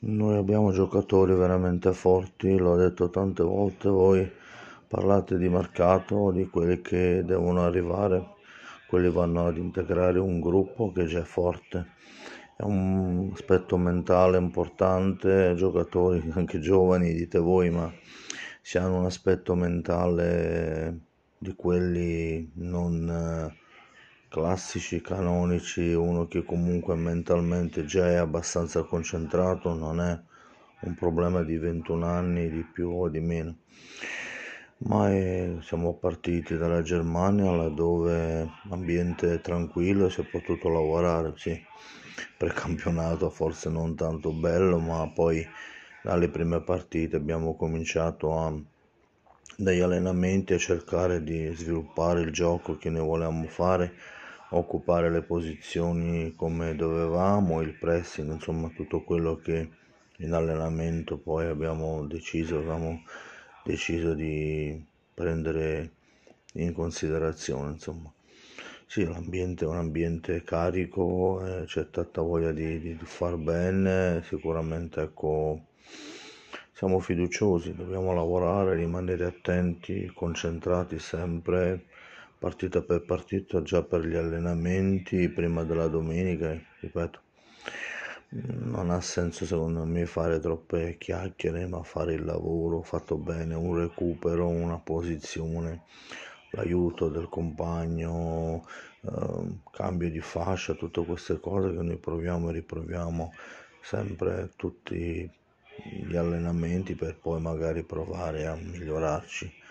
Noi abbiamo giocatori veramente forti, l'ho detto tante volte, voi parlate di mercato, di quelli che devono arrivare, quelli vanno ad integrare un gruppo che già è forte. È un aspetto mentale importante, giocatori anche giovani, dite voi, ma se hanno un aspetto mentale di quelli non eh, classici canonici, uno che comunque mentalmente già è abbastanza concentrato, non è un problema di 21 anni di più o di meno. Ma è, eh, siamo partiti dalla Germania, laddove ambiente tranquillo si è potuto lavorare, sì, campionato forse non tanto bello, ma poi dalle prime partite abbiamo cominciato a, dagli allenamenti a cercare di sviluppare il gioco che ne volevamo fare occupare le posizioni come dovevamo, il pressing, insomma tutto quello che in allenamento poi abbiamo deciso, abbiamo deciso di prendere in considerazione. Insomma. Sì, l'ambiente è un ambiente carico, eh, c'è tanta voglia di, di, di far bene, sicuramente ecco, siamo fiduciosi, dobbiamo lavorare, rimanere attenti, concentrati sempre partita per partita, già per gli allenamenti prima della domenica, ripeto, non ha senso secondo me fare troppe chiacchiere, ma fare il lavoro fatto bene, un recupero, una posizione, l'aiuto del compagno, eh, cambio di fascia, tutte queste cose che noi proviamo e riproviamo sempre tutti gli allenamenti per poi magari provare a migliorarci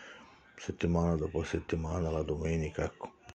settimana dopo settimana, la domenica, ecco.